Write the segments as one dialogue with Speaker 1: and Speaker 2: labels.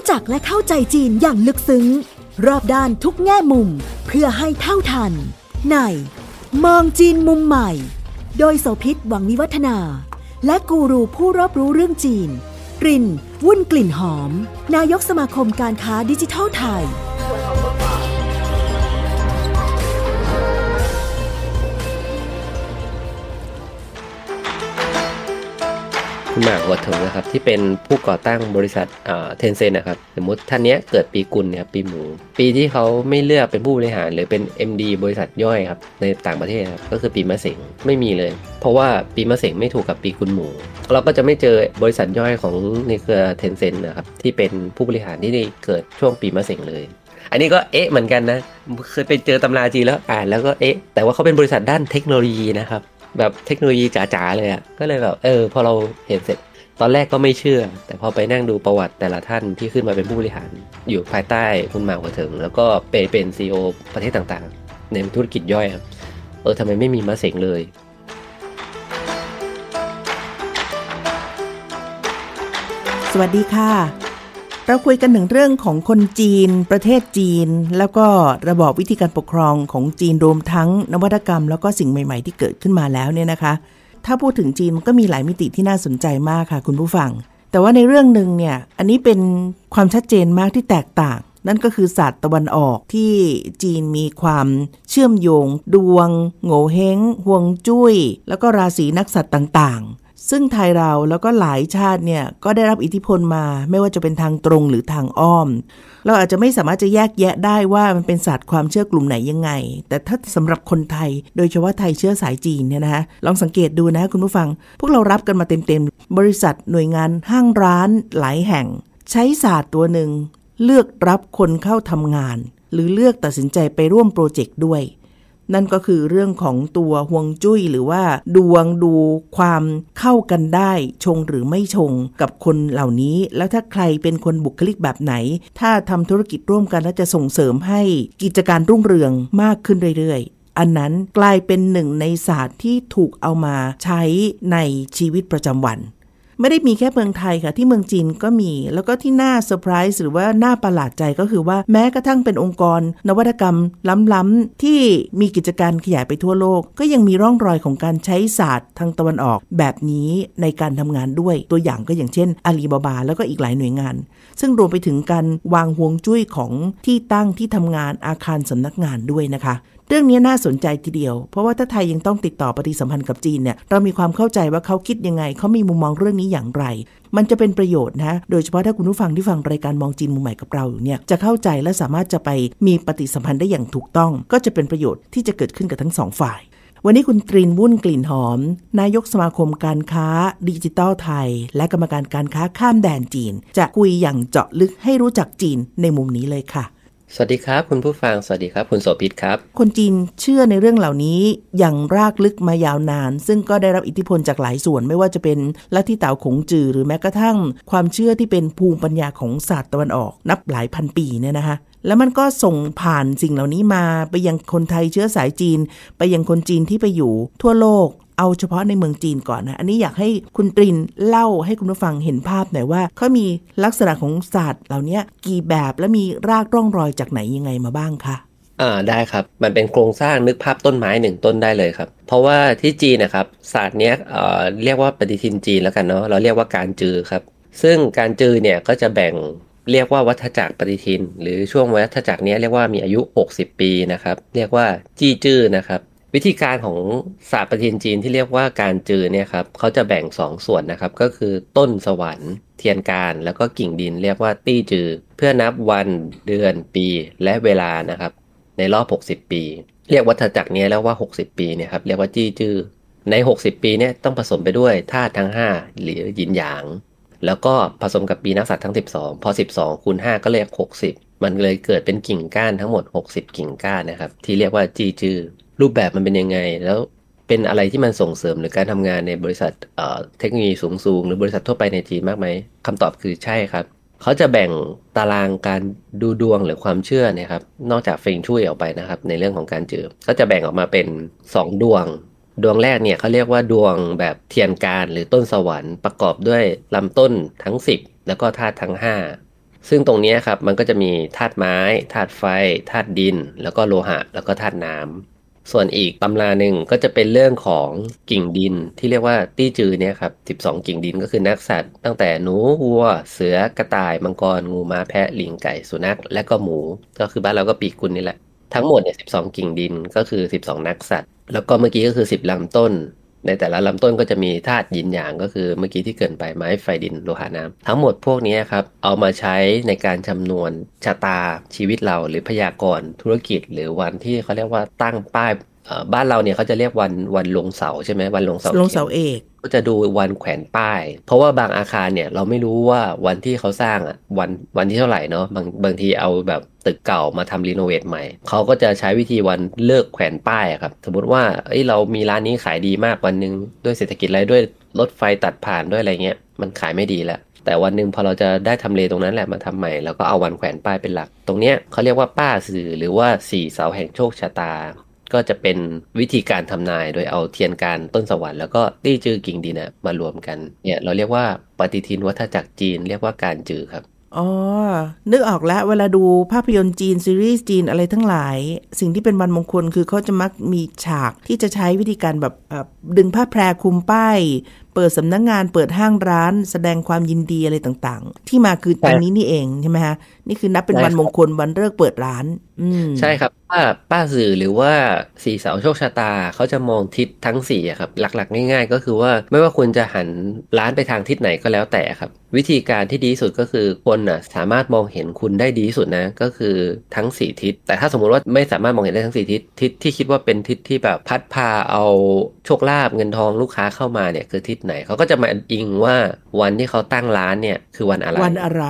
Speaker 1: ู้จักและเข้าใจจีนอย่างลึกซึ้ง รอบด้านทุกแง่มุมเพื่อให้เท่าทัน ใน มองจีนมุมใหม่ โดยโสพิษหวังวิวัฒนา และกูรูผู้รอบรู้เรื่องจีน ริน วุ่นกลิ่นหอม นายกสมาคมการค้าดิจิทัลไทย
Speaker 2: คุณหมากหัวถึงนะครับที่เป็นผู้ก่อตั้งบริษัทเทนเซนนะครับสมมติท่านนี้เกิดปีกุลเนี่ยปีหมูปีที่เขาไม่เลือกเป็นผู้บริหารหรือเป็น MD บริษัทย่อยครับในต่างประเทศครับก็คือปีมะเสงไม่มีเลย เพราะว่าปีมะเสงไม่ถูกกับปีกุลหมู เราก็จะไม่เจอบริษัทย่อยของในเครือเทนเซนนะครับที่เป็นผู้บริหารที่ได้เกิดช่วงปีมะเสงเลย อันนี้ก็เอ๊ะเหมือนกันนะเคยไปเจอตำราจีแล้วอ่านแล้วก็เอ๊ะแต่ว่าเขาเป็นบริษัทด้านเทคโนโลยีนะครับแบบเทคโนโลยีจ๋าๆ เลยอะ่ะ ก็เลยแบบ เออ พอเราเห็นเสร็จ ตอนแรกก็ไม่เชื่อ แต่พอไปนั่งดูประวัติแต่ละท่านที่ขึ้นมาเป็นผู้บริหาร อยู่ภายใต้คุณหมากระถึง แล้วก็เป็นเป็นซีอประเทศต่าง ๆ ในธุรกิจย่อยอเออทำไมไม่มีมาเสงเลย
Speaker 1: สวัสดีค่ะเราคุยกันถึงเรื่องของคนจีน ประเทศจีน แล้วก็ระบอบวิธีการปกครองของจีนรวมทั้ง นวัตกรรม แล้วก็สิ่งใหม่ๆ ที่เกิดขึ้นมาแล้วเนี่ยนะคะ ถ้าพูดถึงจีนมันก็มีหลายมิติที่น่าสนใจมากค่ะ คุณผู้ฟัง แต่ว่าในเรื่องหนึ่งเนี่ยอันนี้เป็นความชัดเจนมากที่แตกต่าง นั่นก็คือศาสตร์ตะวันออกที่จีนมีความเชื่อมโยง ดวงโง่เฮงห่วงจุย้ยแล้วก็ราศีนักสัตว์ต่างซึ่งไทยเราแล้วก็หลายชาติเนี่ย ก็ได้รับอิทธิพลมา ไม่ว่าจะเป็นทางตรงหรือทางอ้อม เราอาจจะไม่สามารถจะแยกแยะได้ว่ามันเป็นศาสตร์ความเชื่อกลุ่มไหนยังไง แต่ถ้าสำหรับคนไทย โดยเฉพาะไทยเชื้อสายจีนเนี่ยนะฮะ ลองสังเกตดูนะคุณผู้ฟัง พวกเรารับกันมาเต็มๆ บริษัทหน่วยงานห้างร้านหลายแห่ง ใช้ศาสตร์ตัวหนึ่งเลือกรับคนเข้าทำงาน หรือเลือกตัดสินใจไปร่วมโปรเจกต์ด้วยนั่นก็คือเรื่องของตัวห่วงจุ้ย หรือว่า ดวงดูความเข้ากันได้ ชงหรือไม่ชงกับคนเหล่านี้ แล้วถ้าใครเป็นคนบุคลิกแบบไหน ถ้าทำธุรกิจร่วมกันแล้วจะส่งเสริมให้กิจการรุ่งเรืองมากขึ้นเรื่อย ๆ อันนั้นกลายเป็นหนึ่งในศาสตร์ที่ถูกเอามาใช้ในชีวิตประจำวันไม่ได้มีแค่เมืองไทยค่ะ ที่เมืองจีนก็มีแล้วก็ที่น่าเซอร์ไพรส์หรือว่าน่าประหลาดใจก็คือว่าแม้กระทั่งเป็นองค์กร นวัตกรรม ล้ำ ๆ ที่มีกิจการขยายไปทั่วโลก ก็ยังมีร่องรอยของการใช้ศาสตร์ทางตะวันออก แบบนี้ในการทำงานด้วย ตัวอย่างก็อย่างเช่นอาลีบาบา แล้วก็อีกหลายหน่วยงาน ซึ่งรวมไปถึงการวางห่วงจุ้ยของที่ตั้งที่ทำงานอาคารสำนักงานด้วยนะคะเรื่องนี้น่าสนใจทีเดียว เพราะว่าถ้าไทยยังต้องติดต่อปฏิสัมพันธ์กับจีนเนี่ย เรามีความเข้าใจว่าเขาคิดยังไง เขามีมุมมองเรื่องนี้อย่างไร มันจะเป็นประโยชน์นะ โดยเฉพาะถ้าคุณผู้ฟังที่ฟังรายการมองจีนมุมใหม่กับเราอยู่เนี่ยจะเข้าใจและสามารถจะไปมีปฏิสัมพันธ์ได้อย่างถูกต้อง ก็จะเป็นประโยชน์ที่จะเกิดขึ้นกับทั้งสองฝ่าย วันนี้คุณตรีนวุ่นกลิ่นหอม นายกสมาคม การค้า ดิจิตอลไทย และกรรมการการค้าข้ามแดนจีน จะคุยอย่างเจาะลึกให้รู้จักจีนในมุมนี้เลยค่ะ
Speaker 2: สวัสดีครับ คุณผู้ฟัง สวัสดีครับ คุณโสภิตครับ
Speaker 1: คนจีนเชื่อในเรื่องเหล่านี้ อย่างรากลึกมายาวนาน ซึ่งก็ได้รับอิทธิพลจากหลายส่วนไม่ว่าจะเป็น ลัทธิเต่าขงจือหรือแม้กระทั่ง ความเชื่อที่เป็นภูมิปัญญาของศาสตร์ตะวันออก นับหลายพันปีเนี่ยนะคะแล้วมันก็ส่งผ่านสิ่งเหล่านี้มาไปยังคนไทยเชื้อสายจีน ไปยังคนจีนที่ไปอยู่ทั่วโลกเอาเฉพาะในเมืองจีนก่อนนะ อันนี้อยากให้คุณตริน เล่าให้คุณผู้ฟังเห็นภาพหน่อยว่าเขามีลักษณะของศาสตร์ เหล่านี้กี่แบบและมีรากร่องรอยจากไหนยังไงมาบ้างคะ
Speaker 2: อ่าได้ครับ มันเป็นโครงสร้างนึกภาพต้นไม้หนึ่งต้นได้เลยครับ เพราะว่าที่จีนนะครับ ศาสตร์เนี้ยเอ่อเรียกว่าปฏิทินจีนแล้วกันเนาะ เราเรียกว่าการจือครับ ซึ่งการจือเนี่ยก็จะแบ่งเรียกว่าวัฏจักรปฏิทิน หรือช่วงวัฏจักรนี้เรียกว่ามีอายุ 60 ปีนะครับ เรียกว่าจี้จื้อนะครับวิธีการของศาสตร์ประเทีนจีนที่เรียกว่าการจือเนี่ยครับเขาจะแบ่ง2สส่วนนะครับก็คือต้นสวรรค์เทียนการ แล้วก็กิ่งดิน เรียกว่าตี้จือเพื่อนับวัน เดือนปีและเวลานะครับในรอบ60 ปี เรียกวัฏจักรนี้แล้วว่า 60 ปีเนี่ยครับเรียกว่าจี้จือใน 60 ปีเนี่ยต้องผสมไปด้วยธาตุทั้ง5หรือยินหยาง แล้วก็ผสมกับปีนักษัตร์ทั้ง 12 พอ 12คูณ5ก็เรียก 60 มันเลยเกิดเป็นกิ่งก้านทั้งหมด 60 กิ่งก้านนะครับ ที่เรียกว่าจี้จือรูปแบบมันเป็นยังไง แล้วเป็นอะไรที่มันส่งเสริมหรือการทำงานในบริษัทเทคโนโลยีสูงสูงหรือบริษัททั่วไปในจีนมากไหมคำตอบคือใช่ครับ เขาจะแบ่งตารางการดูดวงหรือความเชื่อเนี่ยครับ นอกจากเฟงช่วยออกไปนะครับในเรื่องของการเจอก็จะแบ่งออกมาเป็น 2 ดวง ดวงแรกเนี่ยเขาเรียกว่าดวงแบบเทียนการหรือต้นสวรรค์ประกอบด้วยลำต้นทั้ง 10 แล้วก็ธาตุทั้ง 5 ซึ่งตรงนี้ครับมันก็จะมีธาตุไม้ ธาตุไฟ ธาตุดิน แล้วก็โลหะแล้วก็ธาตุน้ำส่วนอีกตำราหนึ่งก็จะเป็นเรื่องของกิ่งดินที่เรียกว่าตี้จือเนี่ยครับ 12 กิ่งดินก็คือนักสัตว์ตั้งแต่หนูวัวเสือกระต่ายมังกรงูม้าแพะลิงไก่สุนัขและก็หมูก็คือบ้านเราก็ปีกุลนี่แหละ ทั้งหมดเนี่ย 12 กิ่งดินก็คือ 12 นักสัตว์แล้วก็เมื่อกี้ก็คือ 10 ลำต้นในแต่ละลำต้นก็จะมีธาตุยินหยางก็คือเมื่อกี้ที่เกินไปไม้ไฟดินโลหะน้ำทั้งหมดพวกนี้ครับเอามาใช้ในการจำนวน ชะตาชีวิตเราหรือพยากรณ์ธุรกิจหรือวันที่เขาเรียกว่าตั้งป้าย บ้านเราเนี่ยเขาจะเรียกวันวันลงเสาใช่ไหมวันลงเสาลงเสาเอกก็จะดูวันแขวนป้าย เพราะว่าบางอาคารเนี่ย เราไม่รู้ว่าวันที่เขาสร้างอ่ะ วันวันที่เท่าไหร่เนาะบางบางทีเอาแบบตึกเก่ามาทำรีโนเวทใหม่ เขาก็จะใช้วิธีวันเลิกแขวนป้ายครับ สมมติว่า เอ้ยเรามีร้านนี้ขายดีมากวันนึงด้วยเศรษฐกิจอะไรด้วยรถไฟตัดผ่านด้วยอะไรเงี้ย มันขายไม่ดีแล้วแต่วันหนึ่งพอเราจะได้ทำเลตรงนั้นแหละมาทำใหม่แล้วก็เอาวันแขวนป้ายเป็นหลัก ตรงเนี้ยเขาเรียกว่าป้าสื่อหรือว่าสี่เสาแห่งโชคชะตาก็จะเป็นวิธีการทำนายโดยเอาเทียนการต้นสวรรค์แล้วก็ตี้จือกิ่งดีนะมารวมกันเนี่ยเราเรียกว่าปฏิทินวัฏจักรจีนเรียกว่าการจือครับ
Speaker 1: อ๋อ นึกออกแล้วเวลาดูภาพยนตร์จีน ซีรีส์จีนอะไรทั้งหลาย สิ่งที่เป็นวันมงคล คือเขาจะมักมีฉากที่จะใช้วิธีการแบบดึงผ้าแพรคลุมป้ายเปิดสำนักงงานเปิดห้างร้านแสดงความยินดีอะไรต่างๆ ที่มาคือตอนนี้นี่เองใช่ไหมฮะ นี่คือนับเป็นวันมงคลวันเลิกเปิดร้าน อื
Speaker 2: ใช่ครับป้าป้าสื่อหรือว่าสี่สาวโชคชะตาเขาจะมองทิศทั้งสี่ครับหลักๆ ง่ายๆ ก็คือว่าไม่ว่าคุณจะหันร้านไปทางทิศไหนก็แล้วแต่ครับ วิธีการที่ดีสุดก็คือคนอ่ะสามารถมองเห็นคุณได้ดีสุดนะก็คือทั้งสี่ทิศแต่ถ้าสมมติว่าไม่สามารถมองเห็นได้ทั้งสี่ทิศทิศที่คิดว่าเป็นทิศที่แบบพัดพาเอาชคลาภเงินทองลูกค้าเข้ามาเนี่ยคือทิศไหนเขาก็จะมาอิงว่าวันที่เขาตั้งร้านเนี่ยคือวันอะไรวันอะไร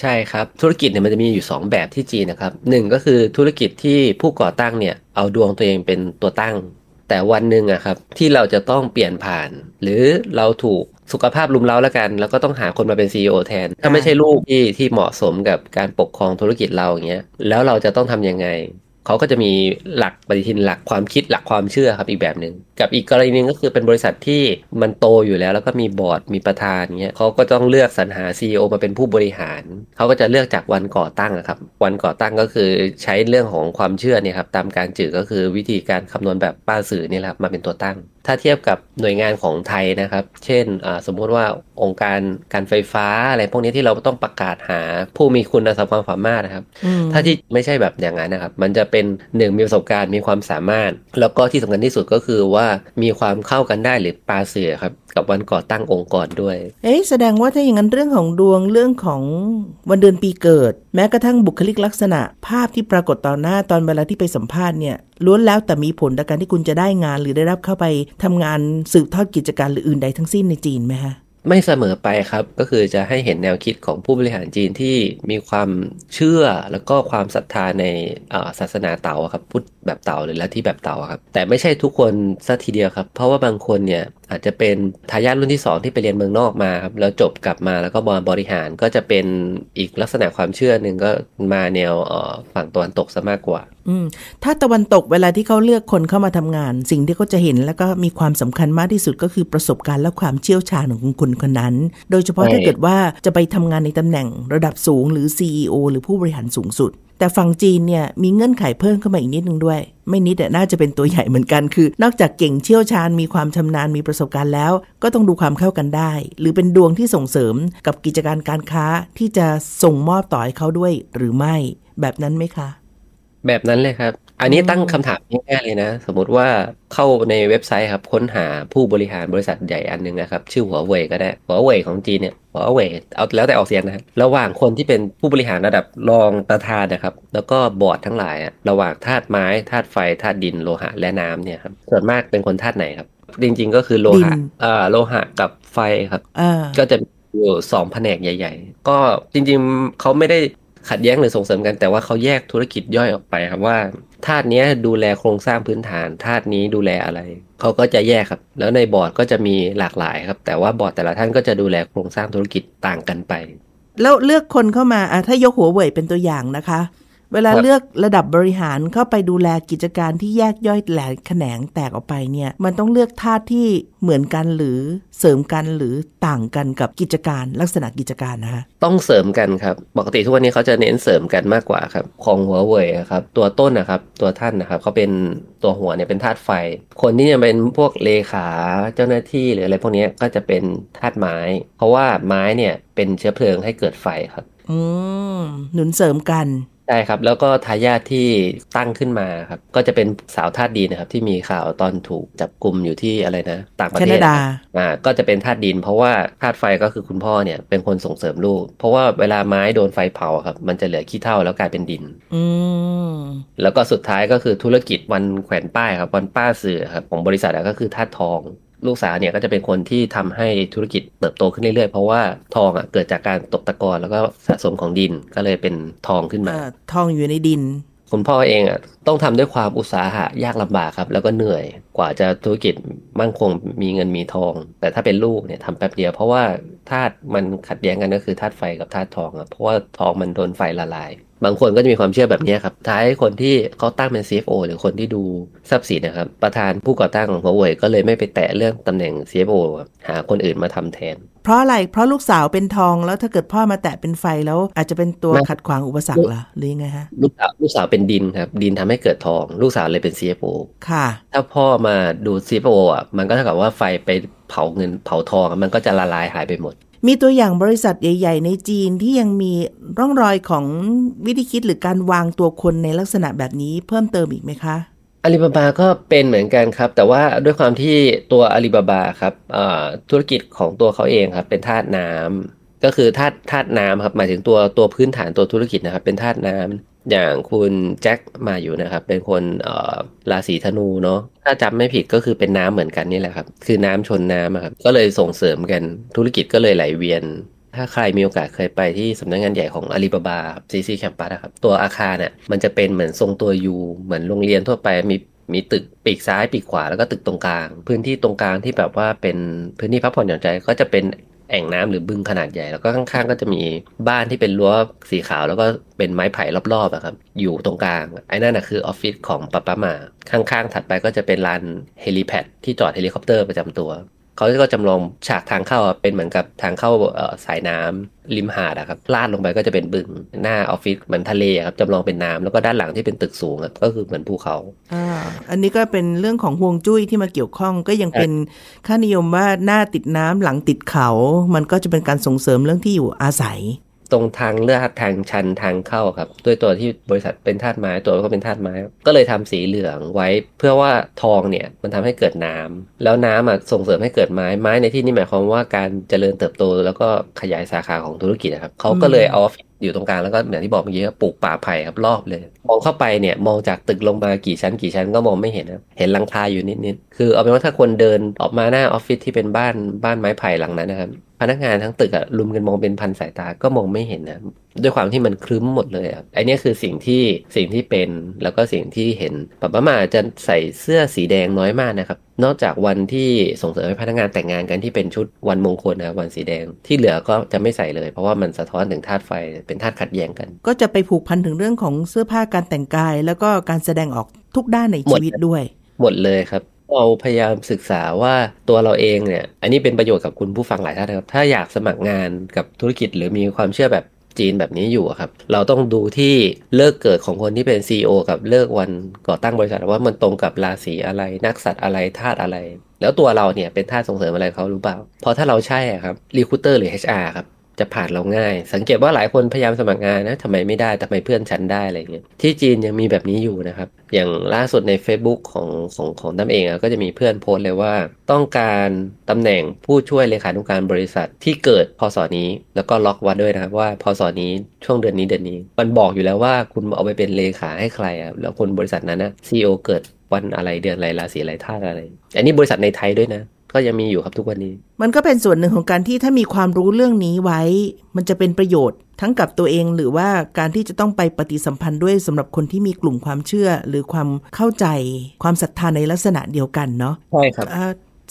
Speaker 2: ใช่ครับธุรกิจเนี่ยมันจะมีอยู่ 2 แบบที่จีนนะครับหนึ่งก็คือธุรกิจที่ผู้ก่อตั้งเนี่ยเอาดวงตัวเองเป็นตัวตั้ง แต่วันหนึ่งอะครับที่เราจะต้องเปลี่ยนผ่าน หรือเราถูกสุขภาพลุมเล้าแล้วกัน แล้วก็ต้องหาคนมาเป็น CEO แทน ถ้าไม่ใช่ลูกที่ที่เหมาะสมกับการปกครองธุรกิจเราอย่างเงี้ยแล้วเราจะต้องทํำยังไงเขาก็จะมีหลักปฏิทินหลักความคิดหลักความเชื่อครับอีกแบบหนึง่งกับอีกกรณีหนึ่งก็คือเป็นบริษัทที่มันโตอยู่แล้ว แล้วก็มีบอร์ดมีประธานเงี้ยเขาก็ต้องเลือกสรรหา CEO มาเป็นผู้บริหาร เขาก็จะเลือกจากวันก่อตั้งนะครับ วันก่อตั้งก็คือใช้เรื่องของความเชื่อเนี่ยครับตามการจือก็คือวิธีการคำนวณแบบป้าสื่อนี่แหละมาเป็นตัวตั้งถ้าเทียบกับหน่วยงานของไทยนะครับ เช่น สมมุติว่าองค์การการไฟฟ้าอะไรพวกนี้ที่เราต้องประกาศหาผู้มีคุณสมบัติความสามารถนะครับ ถ้าที่ไม่ใช่แบบอย่างนั้นนะครับ มันจะเป็นหนึ่งมีประสบการณ์มีความสามารถ แล้วก็ที่สำคัญที่สุดก็คือว่ามีความเข้ากันได้หรือปลาเสือครับกับวันก่อตั้งองค์กรด้วย
Speaker 1: เอ๊ะแสดงว่าถ้าอย่างนั้นเรื่องของดวงเรื่องของวันเดือนปีเกิด แม้กระทั่งบุคลิกลักษณะภาพที่ปรากฏต่อหน้าตอนเวลาที่ไปสัมภาษณ์เนี่ยล้วนแล้วแต่มีผลต่อการที่คุณจะได้งานหรือได้รับเข้าไปทำงานสืบทอดกิจการหรืออื่นใดทั้งสิ้นในจีนไหมคะ
Speaker 2: ไม่เสมอไปครับก็คือจะให้เห็นแนวคิดของผู้บริหารจีนที่มีความเชื่อแล้วก็ความศรัทธาในศาสนาเต๋าครับพุทธแบบเต๋าหรือลัทธิแบบเต๋าครับ แต่ไม่ใช่ทุกคนซะทีเดียวครับเพราะว่าบางคนเนี่ยอาจจะเป็นทายาทรุ่นที่ 2 ที่ไปเรียนเมืองนอกมาครับแล้วจบกลับมาแล้วก็บอลบริหารก็จะเป็นอีกลักษณะความเชื่อหนึ่งก็มาแนวฝั่งตะวันตกซะมากกว่า
Speaker 1: อืมถ้าตะวันตกเวลาที่เขาเลือกคนเข้ามาทำงาน สิ่งที่เขาจะเห็นแล้วก็มีความสำคัญมากที่สุดก็คือประสบการณ์และความเชี่ยวชาญของคนคนนั้น โดยเฉพาะถ้าเกิดว่าจะไปทำงานในตำแหน่ง ระดับสูง หรือ CEO หรือผู้บริหารสูงสุดแต่ฝั่งจีนเนี่ยมีเงื่อนไขเพิ่มเข้ามาอีกนิดนึงด้วย ไม่นิดแต่น่าจะเป็นตัวใหญ่เหมือนกันคือ นอกจากเก่งเชี่ยวชาญมีความชำนาญมีประสบการณ์แล้ว ก็ต้องดูความเข้ากันได้ หรือเป็นดวงที่ส่งเสริมกับกิจการการค้าที่จะส่งมอบต่อให้เขาด้วย หรือไม่ แบบนั้นไหมคะ
Speaker 2: แบบนั้นเลยครับอันนี้ตั้งคำถามง่ายๆเลยนะ สมมติว่าเข้าในเว็บไซต์ครับ ค้นหาผู้บริหารบริษัทใหญ่อันหนึ่งนะครับ ชื่อหัวเว่ยก็ได้หัวเว่ยของจีนเนี่ยหัวเว่ยเอาแล้วแต่ออกเสียงนะระหว่างคนที่เป็นผู้บริหารระดับรองประธานนะครับ แล้วก็บอร์ดทั้งหลาย ระหว่างธาตุไม้ธาตุไฟธาตุดินโลหะและน้ำเนี่ยครับส่วนมากเป็นคนธาตุไหนครับจริงๆ ก็คือโลหะอ่าโลหะกับไฟครับก็จะอยู่สองแผนกใหญ่ ๆ ก็จริง ๆเขาไม่ได้ขัดแย้งหรือส่งเสริมกันแต่ว่าเขาแยกธุรกิจย่อยออกไปครับว่าธาตุนี้ดูแลโครงสร้างพื้นฐานธาตุนี้ดูแลอะไรเขาก็จะแยกครับ แล้วในบอร์ดก็จะมีหลากหลายครับ แต่ว่าบอร์ดแต่ละท่านก็จะดูแลโครงสร้างธุรกิจต่างกันไป
Speaker 1: แล้วเลือกคนเข้ามาอ่ะถ้ายกหัวเว่ยเป็นตัวอย่างนะคะเวลาเลือกระดับบริหารเข้าไปดูแลกิจการที่แยกย่อยแหลแขนงแตกออกไปเนี่ย มันต้องเลือกท่าที่เหมือนกันหรือเสริมกันหรือต่างกันกับกิจการลักษณะกิจการนะคะ
Speaker 2: ต้องเสริมกันครับปกติทุกวันนี้เขาจะเน้นเสริมกันมากกว่าครับของหัวเว่ยครับ ตัวต้นนะครับ ตัวท่านนะครับเขาเป็นตัวหัวเนี่ยเป็นธาตุไฟ คนที่จะเป็นพวกเลขาเจ้าหน้าที่หรืออะไรพวกนี้ก็จะเป็นธาตุไม้ เพราะว่าไม้เนี่ยเป็นเชื้อเพลิงให้เกิดไฟครับ
Speaker 1: อืมหนุนเสริมกัน
Speaker 2: ใช่ครับ แล้วก็ทายาทที่ตั้งขึ้นมาครับก็จะเป็นสาวทาตดินนะครับที่มีข่าวตอนถูกจับกลุ่มอยู่ที่อะไรนะ ต่างประเทศาอ่าก็จะเป็นทาตดิน เพราะว่าทาตไฟก็คือคุณพ่อเนี่ยเป็นคนส่งเสริมลูกเพราะว่าเวลาไม้โดนไฟเผาครับมันจะเหลือขี้เถ้าแล้วกลายเป็นดินอืแล้วก็สุดท้ายก็คือธุรกิจวันแขวนป้ายครับวันป้าสื่อครับของบริษัทก็คือทาตทองลูกสาวเนี่ยก็จะเป็นคนที่ทำให้ธุรกิจเติบโตขึ้นเรื่อยๆ เพราะว่าทองอ่ะเกิดจากการตกตะกอนแล้วก็สะสมของดินก็เลยเป็นทองขึ้นมา
Speaker 1: ทองอยู่ในดิน
Speaker 2: คุณพ่อเองอ่ะต้องทำด้วยความอุตสาหะยากลำบากครับแล้วก็เหนื่อยกว่าจะธุรกิจมั่นคงมีเงินมีทอง แต่ถ้าเป็นลูกเนี่ยทำแป๊บเดียว เพราะว่าธาตุมันขัดแย้งกันก็คือธาตุไฟกับธาตุทองอ่ะเพราะว่าทองมันโดนไฟละลายบางคนก็จะมีความเชื่อแบบนี้ครับ ท้ายคนที่เขาตั้งเป็น CFO หรือคนที่ดูทรัพย์สินนะครับ ประธานผู้ก่อตั้งของหัวเว่ยก็เลยไม่ไปแตะเรื่องตำแหน่ง CFO หาคนอื่นมาทำแทน
Speaker 1: เพราะอะไร เพราะลูกสาวเป็นทอง แล้วถ้าเกิดพ่อมาแตะเป็นไฟแล้วอาจจะเป็นตัวขัดขวางอุปสรรคละหรือยังไงฮะ
Speaker 2: ลูกสาวลูกสาวเป็นดินครับ ดินทำให้เกิดทอง ลูกสาวเลยเป็น CFO ค่ะ ถ้าพ่อมาดู CFO อ่ะ มันก็เท่ากับว่าไฟไปเผาเงินเผาทอง มันก็จะละลายหายไปหมด
Speaker 1: มีตัวอย่างบริษัทใหญ่ ๆ ในจีนที่ยังมีร่องรอยของวิธีคิดหรือการวางตัวคนในลักษณะแบบนี้เพิ่มเติมอีกไหมคะ
Speaker 2: อาลีบาบา ก็เป็นเหมือนกันครับ แต่ว่าด้วยความที่ตัวอาลีบาบาครับธุรกิจของตัวเขาเองครับเป็นธาตุน้ำ ก็คือธาตุธาตุน้ำครับหมายถึงตัวตัวพื้นฐานตัวธุรกิจนะครับ เป็นธาตุน้ำอย่างคุณแจ็คมาอยู่นะครับเป็นคนราศีธนูเนาะถ้าจำไม่ผิดก็คือเป็นน้ำเหมือนกันนี่แหละครับ คือน้ำชนน้ำครับก็เลยส่งเสริมกันธุรกิจก็เลยไหลเวียน ถ้าใครมีโอกาสเคยไปที่สำนักงงานใหญ่ของอาลีบาบาซีซีแคมปัสครับ ตัวอาคารเนี่ยมันจะเป็นเหมือนทรงตัวยูเหมือนโรงเรียนทั่วไปมีมีตึกปีกซ้ายปีกขวาแล้วก็ตึกตรงกลาง พื้นที่ตรงกลางที่แบบว่าเป็นพื้นที่พักผ่อนหย่อนใจก็จะเป็นแอ่งน้ำหรือบึงขนาดใหญ่แล้วก็ข้าง ๆ ก็จะมีบ้านที่เป็นรั้วสีขาว แล้วก็เป็นไม้ไผ่รอบๆอะครับอยู่ตรงกลาง ไอ้นั่นนะคือออฟฟิศของปาป้ามา ข้างๆถัดไปก็จะเป็นลานเฮลิแพดที่จอดเฮลิคอปเตอร์ประจำตัวเขาก็จำลองฉากทางเข้าเป็นเหมือนกับทางเข้าสายน้ำริมหาดครับลาดลงไปก็จะเป็นบึง หน้าออฟฟิศเหมือนทะเลครับจำลองเป็นน้ำแล้วก็ด้านหลังที่เป็นตึกสูงก็คือเหมือนภูเขา
Speaker 1: อ่าอันนี้ก็เป็นเรื่องของห่วงจุ้ยที่มาเกี่ยวข้อง ก็ยังเป็นค่านิยมว่าหน้าติดน้ำหลังติดเขา มันก็จะเป็นการส่งเสริมเรื่องที่อยู่อาศัย
Speaker 2: ตรงทางเลือกทางชันทางเข้าครับด้วยตัวที่บริษัทเป็นธาตุไม้ตัวก็เป็นธาตุไม้ก็เลยทำสีเหลืองไว้เพื่อว่าทองเนี่ยมันทำให้เกิดน้ำ แล้วน้ำอ่ะส่งเสริมให้เกิดไม้ไม้ในที่นี้หมายความว่าการเจริญเติบโตแล้วก็ขยายสาขาของธุรกิจนะครับเขาก็เลยเอาอยู่ตรงกลางแล้วก็อย่างที่บอกเมื่อกี้ปลูกป่าไผ่ครับรอบเลย มองเข้าไปเนี่ย มองจากตึกลงมากี่ชั้นกี่ชั้นก็มองไม่เห็นนะเห็นลังคาอยู่นิดนิดคือเอาเป็นว่าถ้าคนเดินออกมาหน้าออฟฟิศที่เป็นบ้านบ้านไม้ไผ่หลังนั้นนะครับพนักงานทั้งตึกอะรุมกันมองเป็นพันสายตาก็มองไม่เห็นนะด้วยความที่มันคลึ้มหมดเลยอ่ะไอเนี้ยคือสิ่งที่สิ่งที่เป็นแล้วก็สิ่งที่เห็นปับป้ามาจะใส่เสื้อสีแดงน้อยมากนะครับ นอกจากวันที่ส่งเสริมให้พนักงานแต่งงานกันที่เป็นชุดวันมงคลนะวันสีแดงที่เหลือก็จะไม่ใส่เลย เพราะว่ามันสะท้อนถึงธาตุไฟเป็นธาตุขัดแย้งกัน
Speaker 1: ก็จะไปผูกพันถึงเรื่องของเสื้อผ้าการแต่งกาย แล้วก็การแสดงออกทุกด้านในชีวิตด้วย
Speaker 2: หมดเลยครับเราพยายามศึกษาว่าตัวเราเองเนี่ยอันนี้เป็นประโยชน์กับคุณผู้ฟังหลายท่านนะครับ ถ้าอยากสมัครงานกับธุรกิจหรือมีความเชื่อแบบจีนแบบนี้อยู่ครับ เราต้องดูที่เลิกเกิดของคนที่เป็น CEO กับเลิกวันก่อตั้งบริษัท ว่ามันตรงกับราศีอะไรนักสัตว์อะไรธาตุอะไร แล้วตัวเราเนี่ยเป็นธาตุส่งเสริมอะไรเขารู้เปล่าเพราะถ้าเราใช่ครับรีคูเตอร์หรือ HR ครับจะผ่านเราง่าย สังเกตว่าหลายคนพยายามสมัครงานนะทำไมไม่ได้ทำไมเพื่อนฉันได้อะไรเงี้ย ที่จีนยังมีแบบนี้อยู่นะครับ อย่างล่าสุดใน Facebook ของของของตั้มเองก็จะมีเพื่อนโพสต์เลยว่า ต้องการตำแหน่งผู้ช่วยเลขานุการบริษัทที่เกิดพศนี้แล้วก็ล็อกวันด้วยนะครับว่าพศนี้ช่วงเดือนนี้เดือนนี้ มันบอกอยู่แล้วว่าคุณเอาไปเป็นเลขาให้ใครอ่ะแล้วคนบริษัทนั้นนะซีอเกิดวันอะไรเดือนอะไรราศีอะไรท่าอะไร อันนี้บริษัทในไทยด้วยนะก็ยังมีอยู่ครับ ทุกวันนี้
Speaker 1: มันก็เป็นส่วนหนึ่งของการที่ถ้ามีความรู้เรื่องนี้ไว้ มันจะเป็นประโยชน์ทั้งกับตัวเองหรือว่าการที่จะต้องไปปฏิสัมพันธ์ด้วยสำหรับคนที่มีกลุ่มความเชื่อหรือความเข้าใจ ความศรัทธาในลักษณะเดียวกันเนาะใช่ครับ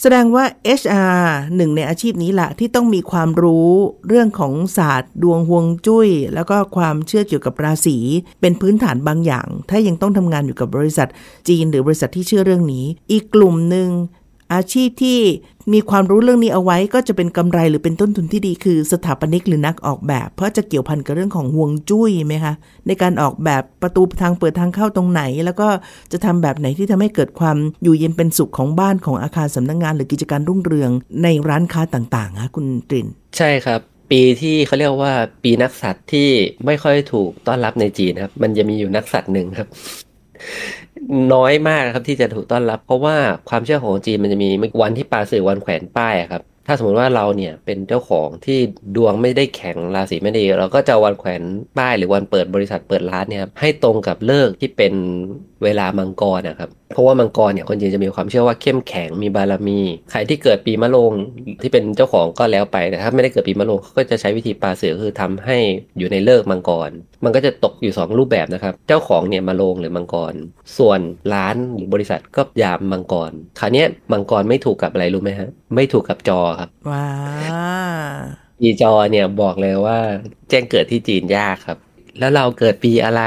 Speaker 1: แสดงว่า HR หนึ่งในอาชีพนี้ละที่ต้องมีความรู้ เรื่องของศาสตร์ ดวงฮวงจุย้ยแล้วก็ความเชื่อเกี่ยวกับราศีเป็นพื้นฐานบางอย่าง ถ้ายังต้องทำงานอยู่กับบริษัทจีน หรือบริษัทที่เชื่อเรื่องนี้ อีกกลุ่มหนึ่งอาชีพที่มีความรู้เรื่องนี้เอาไว้ก็จะเป็นกำไรหรือเป็นต้นทุนที่ดีคือสถาปนิกหรือนักออกแบบ เพราะจะเกี่ยวพันกับเรื่องของห่วงจุ้ยไหมคะในการออกแบบประตูทางเปิดทางเข้าตรงไหน แล้วก็จะทำแบบไหนที่ทำให้เกิดความอยู่เย็นเป็นสุขของบ้านของอาคารสำนักงงาน หรือกิจการรุ่งเรืองในร้านค้าต่างๆคะคุณตริน
Speaker 2: ใช่ครับ ปีที่เขาเรียกว่าปีนักสัตว์ที่ไม่ค่อยถูกต้อนรับในจีนครับ มันจะมีอยู่นักสัตว์หนึ่งครับน้อยมากครับที่จะถูกต้อนรับ เพราะว่าความเชื่อของจีนมันจะมีวันที่ปลาสื่อวันแขวนป้ายครับ ถ้าสมมติว่าเราเนี่ย เป็นเจ้าของที่ดวงไม่ได้แข็งราศีไม่ดี เราก็จะวันแขวนป้าย หรือวันเปิดบริษัทเปิดร้านเนี่ยให้ตรงกับเลิกที่เป็นเวลามังกรนะครับ เพราะว่ามังกรเนี่ยคนจีนจะมีความเชื่อว่าเข้มแข็งมีบารมีใครที่เกิดปีมะโรงที่เป็นเจ้าของก็แล้วไปแต่ถ้าไม่ได้เกิดปีมะโรงก็จะใช้วิธีปาเสือคือทำให้อยู่ในเลิกมังกรมันก็จะตกอยู่ 2 รูปแบบนะครับ เจ้าของเนี่ยมะโรงหรือมังกรส่วนร้านหรือบริษัทก็ยามมังกรคราวนี้มังกรไม่ถูกกับอะไรรู้ไหมฮะ ไม่ถูกกับจอครับว้าปีจอเนี่ยบอกเลยว่า แจ้งเกิดที่จีนยากครับ แล้วเราเกิดปีอะไร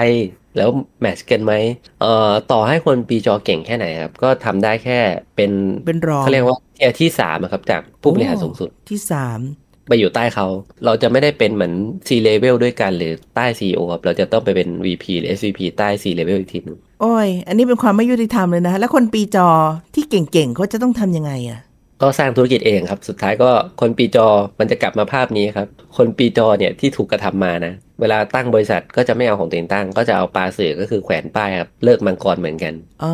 Speaker 2: แล้ว แมช์กันไหม เอ่อ ต่อให้คนปีจอเก่งแค่ไหนครับ ก็ทำได้แค่เป็น เป็นรองเขาเรียกว่าเทียที่สามครับ จากผู้บริหารสูงสุดที่สามไปอยู่ใต้เขา เราจะไม่ได้เป็นเหมือน C level ด้วยกัน หรือใต้ CEO ครับเราจะต้องไปเป็น VP หรือ SVP ใต้ C level อีกทีนึง
Speaker 1: โอ้ยอันนี้เป็นความไม่ยุติธรรมเลยนะแล้วคนปีจอที่เก่งๆเขาจะต้องทำยังไงอะ
Speaker 2: ก็สร้างธุรกิจเองครับสุดท้ายก็คนปีจอมันจะกลับมาภาพนี้ครับ คนปีจอเนี่ยที่ถูกกระทำมานะเวลาตั้งบริษัทก็จะไม่เอาของตัวเองตั้งก็จะเอาปลาเสือก็คือแขวนป้ายครับเลิกมังกรเหมือนกันอ๋อ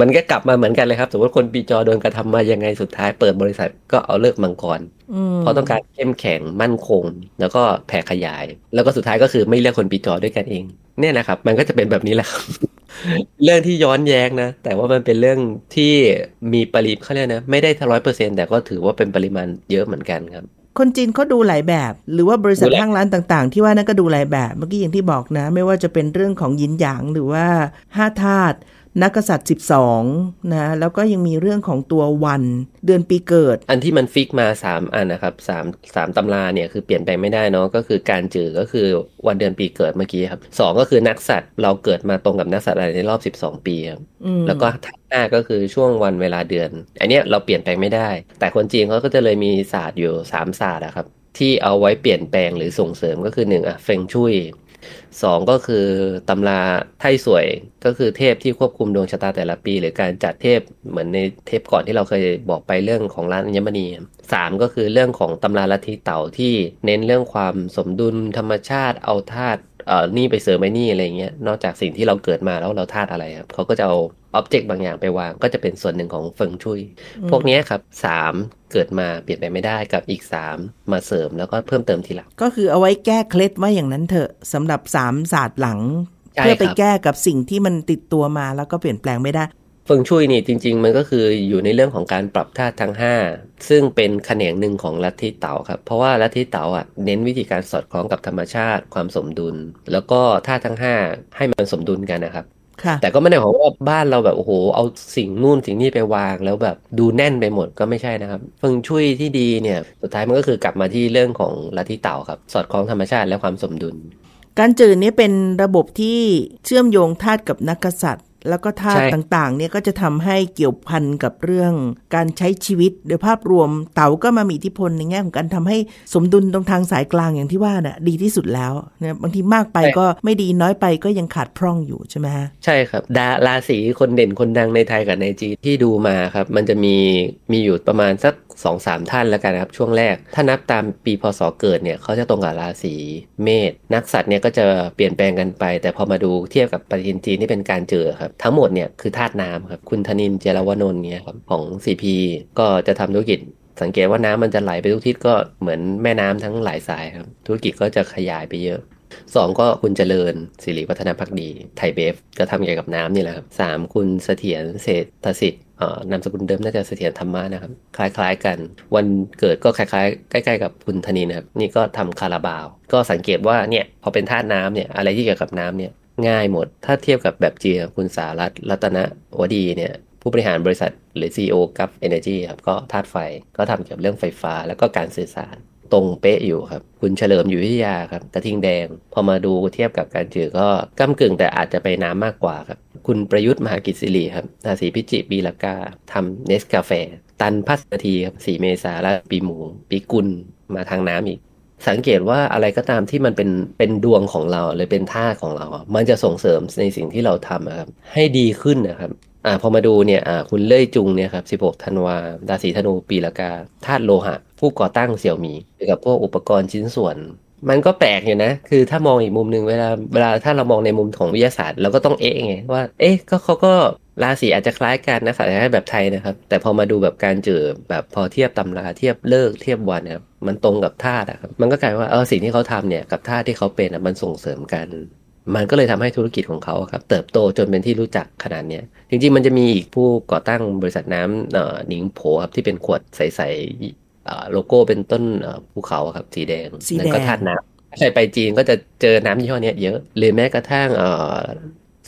Speaker 2: มันก็กลับมาเหมือนกันเลยครับสมมติคนปีจอโดนกระทำมายังไงสุดท้ายเปิดบริษัทก็เอาเลิกมังกรเพราะต้องการเข้มแข็งมั่นคง แล้วก็แผ่ขยาย แล้วก็สุดท้ายก็คือไม่เลือกคนปีจอด้วยกันเอง เนี่ยนะครับ มันก็จะเป็นแบบนี้แหละเรื่องที่ย้อนแย้งนะแต่ว่ามันเป็นเรื่องที่มีปริมาณเขาเรียกนะไม่ได้งร้อยเปอร์เซ็นแต่ก็ถือว่าเป็นปริมาณเยอะเหมือนกันครับ
Speaker 1: คนจีนเขาดูหลายแบบ หรือว่าบริษัทห้างร้านต่างๆ ที่ว่านั่นก็ดูหลายแบบ เมื่อกี้อย่างที่บอกนะ ไม่ว่าจะเป็นเรื่องของยินหยางหรือว่าห้าธาตุนักษัตริย์ 12นะแล้วก็ยังมีเรื่องของตัววันเดือนปีเกิด
Speaker 2: อันที่มันฟิกมา 3 อันนะครับ3 3ตำราเนี่ยคือเปลี่ยนแปลงไม่ได้เนาะก็คือการจือก็คือวันเดือนปีเกิดเมื่อกี้ครับสองก็คือนักสัตว์เราเกิดมาตรงกับนักสัตว์อะไรในรอบ 12 ปีครับแล้วก็ท้าก็คือช่วงวันเวลาเดือน อันนี้เราเปลี่ยนแปลงไม่ได้ แต่คนจีนเขาก็จะเลยมีศาสตร์อยู่ 3 ศาสตร์นะครับที่เอาไว้เปลี่ยนแปลงหรือส่งเสริมก็คือ 1อ่ะเฟงชุยสองก็คือตำราไทยสวย ก็คือเทพที่ควบคุมดวงชะตาแต่ละปีหรือการจัดเทพเหมือนในเทพก่อนที่เราเคยบอกไปเรื่องของร้านอัญมณีสามก็คือเรื่องของตำราลัทธิเต่าที่เน้นเรื่องความสมดุลธรรมชาติเอาธาตุเออนี่ไปเสริมไอ้นี่อะไรเงี้ยนอกจากสิ่งที่เราเกิดมาแล้วเราธาตุอะไรครับเขาก็จะเอาอ็อบเจกต์บางอย่างไปวาง ก็จะเป็นส่วนหนึ่งของเฟิงชุยพวกนี้ครับสามเกิดมาเปลี่ยนไปไม่ได้กับอีกสามมาเสริมแล้วก็เพิ่มเติมทีหลัง
Speaker 1: ก็คือเอาไว้แก้เคล็ดว่าอย่างนั้นเถอะสำหรับสามศาสตร์หลัง เพื่อไปแก้กับสิ่งที่มันติดตัวมาแล้วก็เปลี่ยนแปลงไม่ได้
Speaker 2: เฟิงชุยนี่จริง ๆ มันก็คืออยู่ในเรื่องของการปรับธาตุทั้ง 5 ซึ่งเป็นแขนงหนึ่งของลัทธิเต๋าครับ เพราะว่าลัทธิเต๋าอ่ะเน้นวิธีการสอดคล้องกับธรรมชาติความสมดุล แล้วก็ธาตุทั้ง 5 ให้มันสมดุลกันนะครับแต่ก็ไม่ได้ของว่าบ้านเราแบบ โอ้โหเอาสิ่งนู่นสิ่งนี้ไปวาง แล้วแบบดูแน่นไปหมดก็ไม่ใช่นะครับเฟิงชุยที่ดีเนี่ยสุดท้ายมันก็คือกลับมาที่เรื่องของลัทธิเต๋าครับสอดคล้องธรรมชาติและความสมดุล
Speaker 1: การจืดนี่เป็นระบบที่เชื่อมโยงธาตุกับนักกษัตริย์แล้วก็ธาตุต่างๆ เนี่ยก็จะทำให้เกี่ยวพันกับเรื่อง การใช้ชีวิตโดยภาพรวมเต๋าก็มามีอิทธิพลในแง่ของการทำให้สมดุลตรงทางสายกลางอย่างที่ว่าน่ะดีที่สุดแล้วเนี่ยบางทีมากไปก็ไม่ดีน้อยไปก็ยังขาดพร่องอยู่ใช่ไหมฮะ
Speaker 2: ใช่ครับ ดาราศีคนเด่นคนดังในไทยกับในจีนที่ดูมาครับ มันจะมีมีอยู่ประมาณสัก2อสท่านแล้วกันนะครับช่วงแรก ถ้านับตามปีพศเกิดเนี่ยเขาจะตรงกับราศีเมษนักสัตว์เนี่ยก็จะเปลี่ยนแปลงกันไป แต่พอมาดูเทียบกับปฏิทินจีนที่เป็นการเจอครับ ทั้งหมดเนี่ยคือธาตุน้ำครับ คุณธนินเจรวนนท์เนี่ยของ c ีก็จะทำธุรกิจ สังเกตว่าน้ำมันจะไหลไปทุกทิศก็เหมือนแม่น้ำทั้งหลายสายครับธุรกิจก็จะขยายไปเยอะสองก็คุณเจริญสิริวัฒนพักดีไทยเบฟก็ทำเกี่ยวกับน้ำนี่แหละครับสามคุณเสถียรเศรษฐสิทธิ์นามสกุลเดิมน่าจะเสถียรธรรมะนะครับ คล้าย ๆกัน วันเกิดก็คล้ายๆ ใกล้ ๆ กับคุณธนินะครับ นี่ก็ทำคาราบาว ก็สังเกตว่าเนี่ย พอเป็นธาตุน้ำเนี่ย อะไรที่เกี่ยวกับน้ำเนี่ย ง่ายหมดถ้าเทียบกับแบบจีคุณสารัตรัตนวดีเนี่ย ผู้บริหารบริษัทหรือ CEO กับ Energy ครับก็ธาตุไฟก็ทำเกี่ยวกับเรื่องไฟฟ้าแล้วก็การสื่อสารตรงเป๊ะอยู่ครับ คุณเฉลิมอยู่วิทยาครับกระทิงแดง พอมาดูเทียบกับการจือก็ก้ากึ่งแต่อาจจะไปน้ำมากกว่าครับ คุณประยุทธ์มหากิจสิริครับราศีพิจิบีลากาทำเนสกาแฟ ตันพัสทีครับสีเมษาและปีหมูปีกุลมาทางน้ำอีก สังเกตว่าอะไรก็ตามที่มันเป็นเป็นดวงของเราหรือเป็นท่าของเรา มันจะส่งเสริมในสิ่งที่เราทำครับให้ดีขึ้นนะครับอ่าพอมาดูเนี่ย อ่าคุณเล่ยจุงเนี่ยครับ16 ธันวา ราศีธนูปีละกาธาตุโลหะ ผู้ก่อตั้งเสี่ยวหมีเกี่ยวกับพวกอุปกรณ์ชิ้นส่วน มันก็แปลกอยู่นะ คือถ้ามองอีกมุมหนึ่งเวลาเวลาถ้าเรามองในมุมของวิทยาศาสตร์ เราก็ต้องเอ๊ะไง ว่า เอ๊ะก็เขาก็ราศีอาจจะคล้ายกันนะสายแบบไทยนะครับ แต่พอมาดูแบบการเจอแบบพอเทียบตำราเทียบเลิกเทียบวันนะครับมันตรงกับธาตุครับมันก็กลายว่าเออสิ่งที่เขาทำเนี่ยกับธาตุที่เขาเป็นมันส่งเสริมกันมันก็เลยทำให้ธุรกิจของเขาครับ เติบโตจนเป็นที่รู้จักขนาดเนี้ย จริงๆมันจะมีอีกผู้ก่อตั้งบริษัทน้ำหนิงโผครับ ที่เป็นขวดใสๆโลโก้เป็นต้นภูเขาครับ สีแดงนั่นก็ทาดน้ำใครไปจีนก็จะเจอน้ำยี่ห้อนี้เยอะหรือแม้กระทั่ง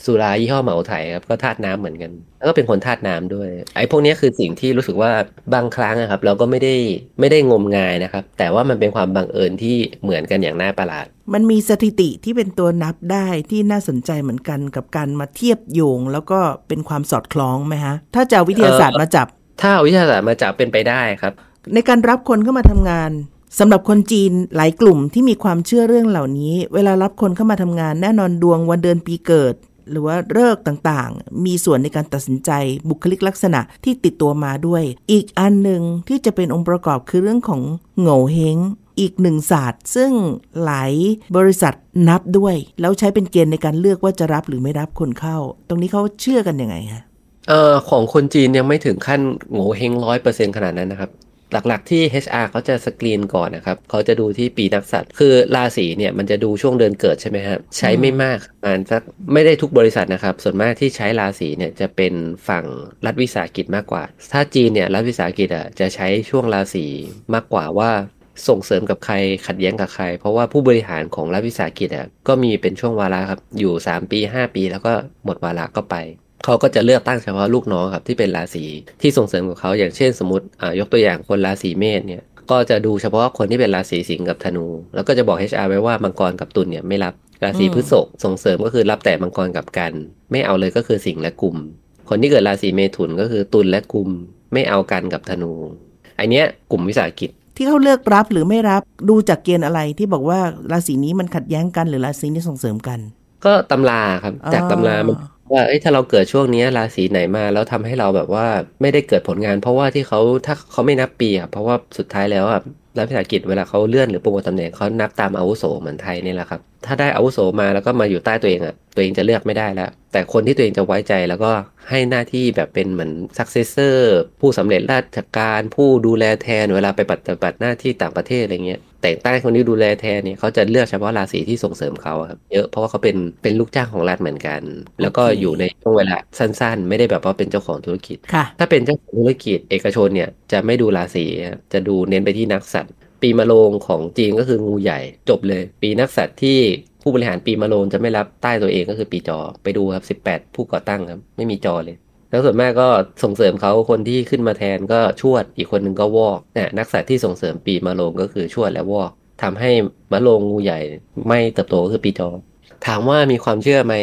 Speaker 2: สุรายี่ห้อเหมาไถครับก็ธาตุน้ำเหมือนกัน แล้วก็เป็นคนธาตุน้ำด้วย ไอ้พวกนี้คือสิ่งที่รู้สึกว่าบางครั้งนะครับ เราก็ไม่ได้ ไม่ได้งมงายนะครับ แต่ว่ามันเป็นความบังเอิญที่เหมือนกันอย่างน่าประหลาด
Speaker 1: มันมีสถิติที่เป็นตัวนับได้ที่น่าสนใจเหมือนกันกับการมาเทียบโยง แล้วก็เป็นควา
Speaker 2: มสอดคล้องไหมฮะถ้าจะวิทยาศาสตร์มาจับ ถ้าวิทยาศาสตร์มาจับเป็นไปได้ครับ ใน
Speaker 1: การรับคนเข้ามาทำงานสำหรับคนจีนหลายกลุ่มที่มีความเชื่อเรื่องเหล่านี้ เวลารับคนเข้ามาทำงานแน่นอนดวงวันเดือนปีเกิดหรือว่าเลิกต่างๆ มีส่วนในการตัดสินใจบุคลิกลักษณะที่ติดตัวมาด้วย อีกอันหนึ่งที่จะเป็นองค์ประกอบคือเรื่องของโง่เฮงอีกหนึ่งศาสตร์ ซึ่งหลายบริษัทนับด้วย แล้วใช้เป็นเกณฑ์ในการเลือกว่าจะรับหรือไม่รับคนเข้า ตรงนี้เขาเชื่อกันยังไงฮะ
Speaker 2: เออของคนจีนยังไม่ถึงขั้นโง่เฮงร้อยเปอร์เซ็นขนาดนั้นนะครับหลัก ๆ ที่ HR เขาจะสกรีนก่อนนะครับ เขาจะดูที่ปีนักสัตว์คือราศีเนี่ยมันจะดูช่วงเดือนเกิดใช่ไหมครับใช้ไม่มากมันสักไม่ได้ทุกบริษัทนะครับ ส่วนมากที่ใช้ราศีเนี่ยจะเป็นฝั่งรัฐวิสาหกิจมากกว่า ถ้าจีนเนี่ยรัฐวิสาหกิจอ่ะจะใช้ช่วงราศีมากกว่าว่าส่งเสริมกับใครขัดแย้งกับใคร เพราะว่าผู้บริหารของรัฐวิสาหกิจอ่ะก็มีเป็นช่วงวาระครับ อยู่ 3 ปี 5 ปี แล้วก็หมดวาระก็ไปเขาก็จะเลือกตั้งเฉพาะลูกน้องครับที่เป็นราศีที่ส่งเสริมกับเขาอย่างเช่นสมมติอ่ายกตัวอย่างคนราศีเมษเนี่ยก็จะดูเฉพาะคนที่เป็นราศีสิงห์กับธนูแล้วก็จะบอก HR ไว้ว่ามังกรกับตุลเนี่ยไม่รับราศีพฤษภส่งเสริมก็คือรับแต่มังกรกับกัน ไม่เอาเลยก็คือสิงห์และกลุ่ม คนที่เกิดราศีเมถุนก็คือตุลและกลุ่มไม่เอากันกับธนูอันเนี้ยกลุ่มวิสาหกิจ
Speaker 1: ที่เขาเลือกรับหรือไม่รับดูจากเกณฑ์อะไรที่บอกว่าราศีนี้มันขัดแย้งกันหรือราศีนี้ส่งเสริมกัน
Speaker 2: ก็ตำราครับจากตำรามันว่าเอ้ยถ้าเราเกิดช่วงนี้ราศีไหนมาแล้วทำให้เราแบบว่าไม่ได้เกิดผลงานเพราะว่าที่เขาถ้าเขาไม่นับปีอ่ะเพราะว่าสุดท้ายแล้วอ่ะรัฐวิสาหกิจเวลาเขาเลื่อนหรือโปรโมทตำแหน่งเขานับตามอาวุโสเหมือนไทยนี่แหละครับถ้าได้อาวุโสมาแล้วก็มาอยู่ใต้ตัวเองอ่ะตัวเองจะเลือกไม่ได้แล้วแต่คนที่ตัวเองจะไว้ใจแล้วก็ให้หน้าที่แบบเป็นเหมือนซักเซสเซอร์ผู้สำเร็จราชการผู้ดูแลแทนเวลาไปปฏิบัติหน้าที่ต่างประเทศอะไรเงี้ยแต่งตั้งคนที่ดูแลแทนเนี่ยเขาจะเลือกเฉพาะราศีที่ส่งเสริมเขาครับเยอะเพราะว่าเขาเป็นเป็นลูกจ้างของรัฐเหมือนกัน แล้วก็อยู่ในช่วงเวลาสั้นๆ ไม่ได้แบบว่าเป็นเจ้าของธุรกิจถ้าเป็นเจ้าของธุรกิจเอกชนเนี่ยจะไม่ดูราศีจะดูเน้นไปที่นักสัตว์ปีมะโรงของจีนก็คืองูใหญ่ จบเลย ปีนักสัตว์ที่ผู้บริหารปีมะโรงจะไม่รับใต้ตัวเองก็คือปีจอ ไปดูครับ18ผู้ก่อตั้งครับไม่มีจอเลยแล้วส่วนมากก็ส่งเสริมเขาคนที่ขึ้นมาแทนก็ชวด อีกคนหนึ่งก็วอกเนี่ยนักสัตว์ที่ส่งเสริมปีมะโรงก็คือชวดและวอกทำให้มะโรงงูใหญ่ไม่เติบโตก็คือปีจอถามว่ามีความเชื่อไหม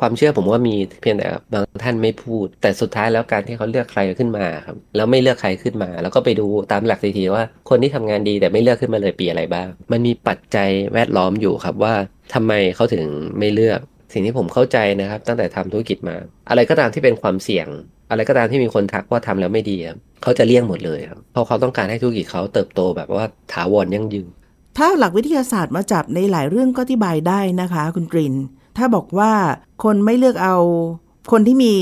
Speaker 2: ความเชื่อผมว่ามีเพียงแต่บางท่านไม่พูด แต่สุดท้ายแล้วการที่เขาเลือกใครขึ้นมาครับแล้วไม่เลือกใครขึ้นมา แล้วก็ไปดูตามหลักสถิติว่าคนที่ทำงานดีแต่ไม่เลือกขึ้นมาเลยปีอะไรบ้างมันมีปัจจัยแวดล้อมอยู่ครับว่าทำไมเขาถึงไม่เลือกสิ่งที่ผมเข้าใจนะครับ ตั้งแต่ทำธุรกิจมา อะไรก็ตามที่เป็นความเสี่ยง อะไรก็ตามที่มีคนทักว่าทำแล้วไม่ดีเขาจะเลี่ยงหมดเลยครับเพราะเขาต้องการให้ธุรกิจเขาเติบโตแบบว่าถาวรยั่งยืน
Speaker 1: ถ้าหลักวิทยาศาสตร์มาจับในหลายเรื่องก็อธิบายได้นะคะคุณกริน ถ้าบอกว่าคนไม่เลือกเอาคนที่มี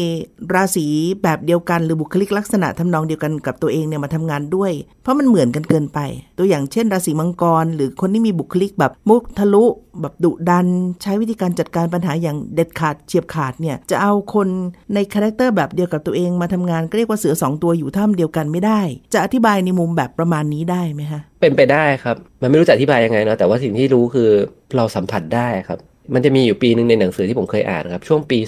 Speaker 1: ราศีแบบเดียวกันหรือบุคลิกลักษณะทำนองเดียวกันกับตัวเองเนี่ยมาทำงานด้วยเพราะมันเหมือนกันเกินไป ตัวอย่างเช่น ราศีมังกรหรือคนที่มีบุคลิกแบบมุกทะลุแบบดุดันใช้วิธีการจัดการปัญหาอย่างเด็ดขาดเฉียบขาดเนี่ยจะเอาคนในคาแรคเตอร์แบบเดียวกับตัวเองมาทำงานก็เรียกว่าเสือสองตัวอยู่ถ้ำเดียวกันไม่ได้จะอธิบายในมุมแบบประมาณนี้ได้ไหมคะ
Speaker 2: เป็นไปได้ครับ มันไม่รู้จะอธิบายยังไงเนาะแต่ว่าสิ่งที่รู้คือเราสัมผัสได้ครับมันจะมีอยู่ปีหนึ่งในหนังสือที่ผมเคยอ่านครับ ช่วงปี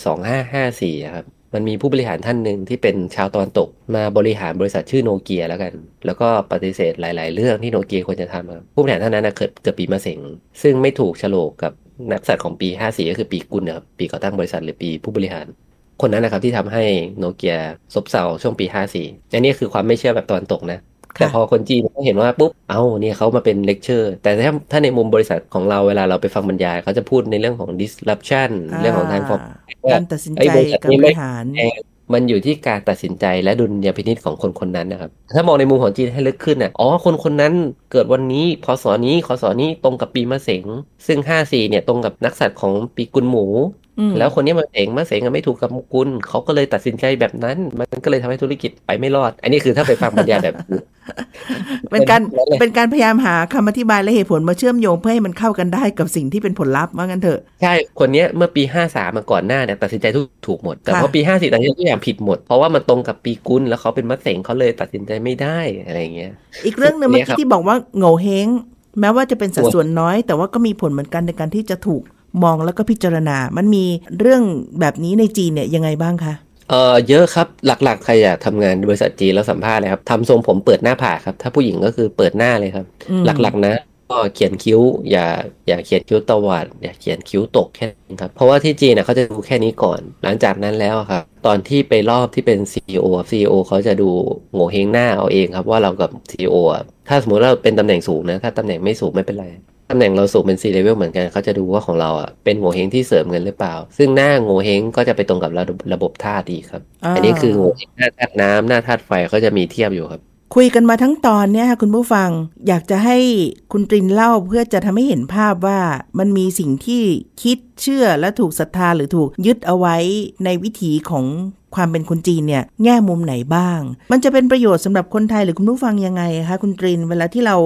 Speaker 2: 2554ครับมันมีผู้บริหารท่านหนึ่งที่เป็นชาวตอนตกมาบริหารบริษัทชื่อโนเกียแล้วกัน แล้วก็ปฏิเสธหลายๆ เรื่องที่โนเกียควรจะทำครับผู้บริหารท่านนั้นนะเกิดเกิดปีมะเส็ง ซึ่งไม่ถูกฉลกกับนักสัตว์ของปี 54 ก็คือปีกุลนะครับปีก่อตั้งบริษัทหรือปีผู้บริหาร คนนั้นนะครับที่ทำให้โนเกียซบเซาช่วงปี54อันนี้คือความไม่เชื่อแบบตอนตกนะแต่พอคนจีนเขาเห็นว่าปุ๊บ เอ้า เนี่ยเขามาเป็นเลคเชอร์ แต่ถ้าถ้าในมุมบริษัทของเราเวลาเราไปฟังบรรยายเขาจะพูดในเรื่องของ disruption เรื่องของ time for การตัดสินใจการบริหารมันอยู่ที่การตัดสินใจและดุลยพินิจของคนคนนั้นนะครับ ถ้ามองในมุมของจีนให้ลึกขึ้นอ่ะ อ๋อ คนคนนั้นเกิดวันนี้พศนี้ คศนี้ตรงกับปีมะเสง ซึ่ง 54 เนี่ยตรงกับนักสัตว์ของปีกุลหมู แล้วคนนี้มาเสงมาเสงไม่ถูกกับมกุลเขาก็เลยตัดสินใจแบบนั้น มันก็เลยทำให้ธุรกิจไปไม่รอด อันนี้คือถ้าไปฟังบรรยายแบบ
Speaker 1: เป็นการเป็นการพยายามหาคำอธิบายและเหตุผลมาเชื่อมโยงเพื่อให้มันเข้ากันได้กับสิ่งที่เป็นผลลัพธ์ว่างั้น
Speaker 2: เถอะใช่คนเนี้ย เมื่อปีห้าสามาก่อนหน้าเนี่ยตัดสินใจทุกถูกหมดแต่พอปีห้าสี่ตัดสินใจทุกอย่างผิดหมด เพราะว่ามันตรงกับปีกุลแล้วเขาเป็นมัดเสงเขาเลยตัดสินใจไม่ได้อะไรเงี้ย
Speaker 1: อีกเรื่องหนึ่งเมื่อกี้ที่บอกว่าโง่เฮงแม้ว่าจะเป็นสัดส่วนน้อย แต่ว่าก็มีผลเหมือนกันในการที่จะถูกมองแล้วก็พิจารณา มันมีเรื่องแบบนี้ในจีนเนี่ยยังไงบ้างคะ
Speaker 2: เออเยอะครับ หลักๆใครอยากทำงานบริษัทจีนแล้วสัมภาษณ์เลยครับทำทรงผมเปิดหน้าผากครับถ้าผู้หญิงก็คือเปิดหน้าเลยครับ หลักๆนะ ก็เขียนคิ้วอย่าอย่าเขียนคิ้วตวาดอย่าเขียนคิ้วตกแค่นี้ครับเพราะว่าที่จีนนะเขาจะดูแค่นี้ก่อนหลังจากนั้นแล้วครับตอนที่ไปรอบที่เป็น c e อีโอเขาจะดูโง่เฮงหน้าเอาเองครับว่าเรากับ c โอถ้าสมมติเราเป็นตำแหน่งสูงนะถ้าตำแหน่งไม่สูงไม่เป็นไรตำแหน่งเราสูงเป็นซีเลเวลเหมือนกันเขาจะดูว่าของเราอ่ะ เป็นโงเฮงที่เสริมเงินหรือเปล่า ซึ่งหน้าโงเฮงก็จะไปตรงกับระบบท่ธาตุดีครับ อันนี้คือโงเฮงหน้าธาตุน้ำหน้าธาตุไฟเขาจะมีเทียบอยู่ครับ
Speaker 1: คุยกันมาทั้งตอนเนี่ยค่ะคุณผู้ฟังอยากจะให้คุณตรินเล่าเพื่อจะทำให้เห็นภาพว่ามันมีสิ่งที่คิดเชื่อและถูกศรัทธาหรือถูกยึดเอาไว้ในวิถีของความเป็นคนจีนเนี่ยแง่มุมไหนบ้าง มันจะเป็นประโยชน์สำหรับคนไทยหรือคุณผู้ฟังยังไงคะคุณตรินเวลาที่เรา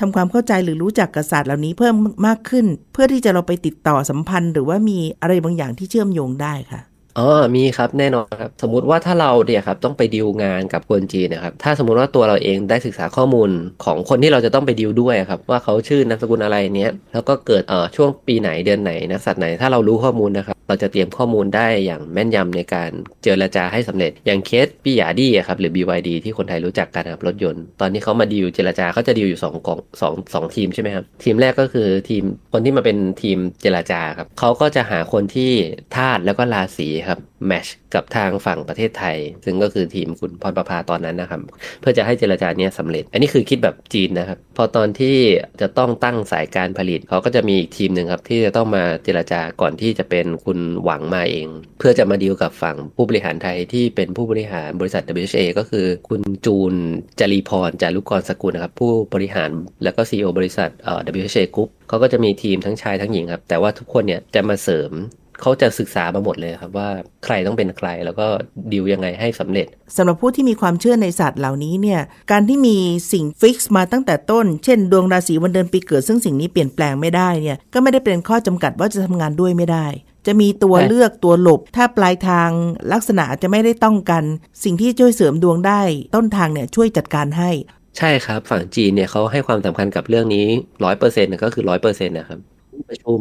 Speaker 1: ทำความเข้าใจหรือรู้จักกษัตริย์เหล่านี้เพิ่มมากขึ้น เพื่อที่จะเราไปติดต่อสัมพันธ์ หรือว่ามีอะไรบางอย่างที่เชื่อมโยงได้คะ่ะ
Speaker 2: อ๋อมีครับ แน่นอนครับ สมมุติว่าถ้าเราเนี่ยครับต้องไปดีลงานกับคนจีนนะครับ ถ้าสมมติว่าตัวเราเองได้ศึกษาข้อมูลของคนที่เราจะต้องไปดีลด้วยครับว่าเขาชื่อนามสกุลอะไรเนี้ยแล้วก็เกิดเอ่อช่วงปีไหนเดือนไหนนักสัตว์ไหน ถ้าเรารู้ข้อมูลนะครับเราจะเตรียมข้อมูลได้อย่างแม่นยำในการเจรจาให้สำเร็จ อย่างเคสพ่หยาดีครับ หรือ BYD ที่คนไทยรู้จักกันครับ รถยนต์ ตอนนี้เขามาดีลเจรจาเขาจะดีลอยู่2กองสองสองทีมใช่ไหมครับ ทีมแรกก็คือทีมคนที่มาเป็นทีมเจรจาครับเขาก็จะหาคนที่ธาตุแล้วก็ราศีครับแมชกับทางฝั่งประเทศไทย ซึ่งก็คือทีมคุณพรประภาตอนนั้นนะครับเพื่อจะให้เจรจาเนี้ยสำเร็จ อันนี้คือคิดแบบจีนนะครับพอตอนที่จะต้องตั้งสายการผลิตเขาก็จะมีอีกทีมหนึ่งครับที่จะต้องมาเจรจาก่อนที่จะเป็นคุณหวังมาเอง เพื่อจะมาดีลกับฝั่งผู้บริหารไทยที่เป็นผู้บริหารบริษัท WHA ก็คือคุณจูนจรีพร จารุกรสกุลนะครับ ผู้บริหารแล้วก็ซีอบริษัท WHA Group เขาก็จะมีทีมทั้งชายทั้งหญิงครับ แต่ว่าทุกคนเนี่ย จะมาเสริมเขาจะศึกษามาหมดเลยครับว่าใครต้องเป็นใครแล้วก็ดิวยังไงให้สำเร็จ
Speaker 1: สำหรับผู้ที่มีความเชื่อในศาสตร์เหล่านี้เนี่ยการที่มีสิ่งฟิกซ์มาตั้งแต่ต้นเช่นดวงราศีวันเดือนปีเกิด ซึ่งสิ่งนี้เปลี่ยนแปลงไม่ได้เนี่ยก็ไม่ได้เป็นข้อจำกัดว่าจะทำงานด้วยไม่ได้จะมีตัวเลือกตัวหลบ ถ้าปลายทางลักษณะจะไม่ได้ต้องกัน สิ่งที่ช่วยเสริมดวงได้ต้นทางเนี่ยช่วยจัดการให้
Speaker 2: ใช่ครับฝั่งจีนเนี่ยเขาให้ความสำคัญกับเรื่องนี้ร้อยเปอร์เซ็นต์ก็คือร้อยเปอร์เซ็นต์นะครับประชุม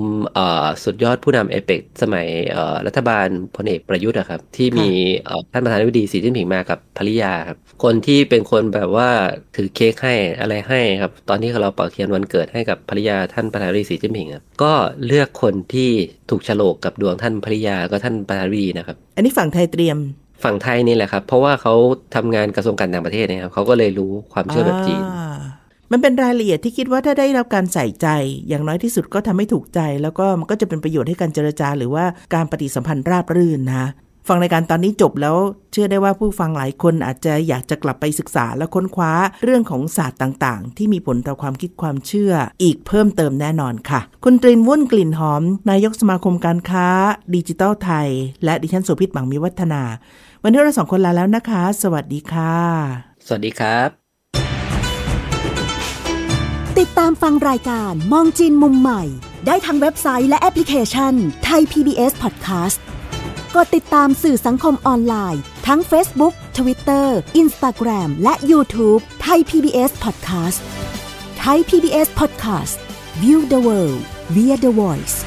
Speaker 2: สุดยอดผู้นำเอเปกสมัยรัฐบาลพลเอกประยุทธ์อะครับ ที่มีท่านประธานุฒิดีสีจิ้นผิงมากับภริยาครับคนที่เป็นคนแบบว่าถือเค้กให้อะไรให้ครับตอนที่เราเป่าเทียนวันเกิด ให้กับภริยาท่านประธานุฒิดีสีจิ้นผิงครับก็เลือกคนที่ถูกฉลกกับดวงท่านภริยาก็ท่านประธานุฒิีนะครับ อันนี้ฝั่งไทยเตรียมฝั่งไทยนี่แหละครับเพราะว่าเขาทำงานกระทรวงการต่างประเทศนะครับเขาก็เลยรู้ความเชื่อแบบจีน
Speaker 1: มันเป็นรายละเอียดที่คิดว่าถ้าได้รับการใส่ใจ อย่างน้อยที่สุดก็ทำให้ถูกใจ แล้วก็มันก็จะเป็นประโยชน์ให้การเจรจา หรือว่าการปฏิสัมพันธ์ราบรื่นนะฟังรายการตอนนี้จบแล้วเชื่อได้ว่าผู้ฟังหลายคนอาจจะอยากจะกลับไปศึกษาและค้นคว้าเรื่องของศาสตร์ต่างๆ ที่มีผลต่อความคิดความเชื่อ อีกเพิ่มเติมแน่นอนค่ะคุณตรินวุ่นกลิ่นหอม นายกสมาคมการค้า ดิจิทัลไทย และดิฉันสุพิษบังมีวัฒนา วันนี้เราสองคนลาแล้วนะคะ สวัสดีค่ะ
Speaker 2: สวัสดีครับ
Speaker 1: ติดตามฟังรายการมองจีนมุมใหม่ ได้ทางเว็บไซต์และแอปพลิเคชันไทย PBS Podcast กดติดตามสื่อสังคมออนไลน์ ทั้ง Facebook Twitter Instagram และ YouTube ไทย PBS Podcast ไทย PBS Podcast View the world via the voice